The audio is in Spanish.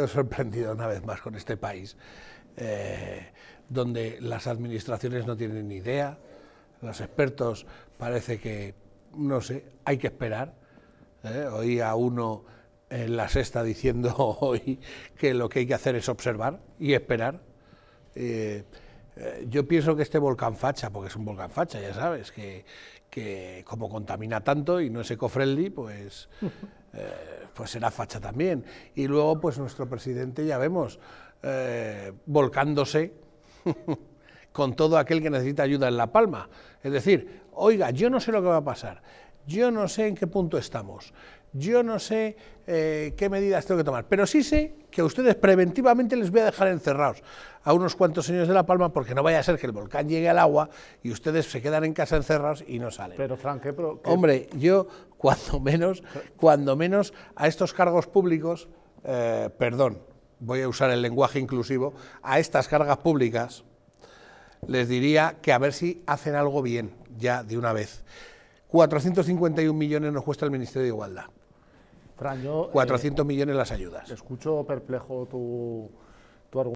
He sorprendido una vez más con este país, eh, donde las administraciones no tienen ni idea, los expertos parece que, no sé, hay que esperar. Hoy eh, a uno en la sexta diciendo hoy que lo que hay que hacer es observar y esperar. Eh, eh, yo pienso que este volcán facha, porque es un volcán facha, ya sabes, que, como contamina tanto y no es eco pues, eh, pues será facha también. Y luego, pues nuestro presidente, ya vemos, eh, volcándose con todo aquel que necesita ayuda en La Palma. Es decir, oiga, yo no sé lo que va a pasar, yo no sé en qué punto estamos, yo no sé eh, qué medidas tengo que tomar, pero sí sé que a ustedes preventivamente les voy a dejar encerrados a unos cuantos señores de La Palma porque no vaya a ser que el volcán llegue al agua y ustedes se quedan en casa encerrados y no salen. Pero, Frank, ¿qué Hombre, yo cuando menos, cuando menos a estos cargos públicos, eh, perdón, voy a usar el lenguaje inclusivo, a estas cargas públicas les diría que a ver si hacen algo bien ya de una vez. 451 millones nos cuesta el Ministerio de Igualdad. Fran, 400 eh, millones las ayudas. Escucho perplejo tu, tu argumento.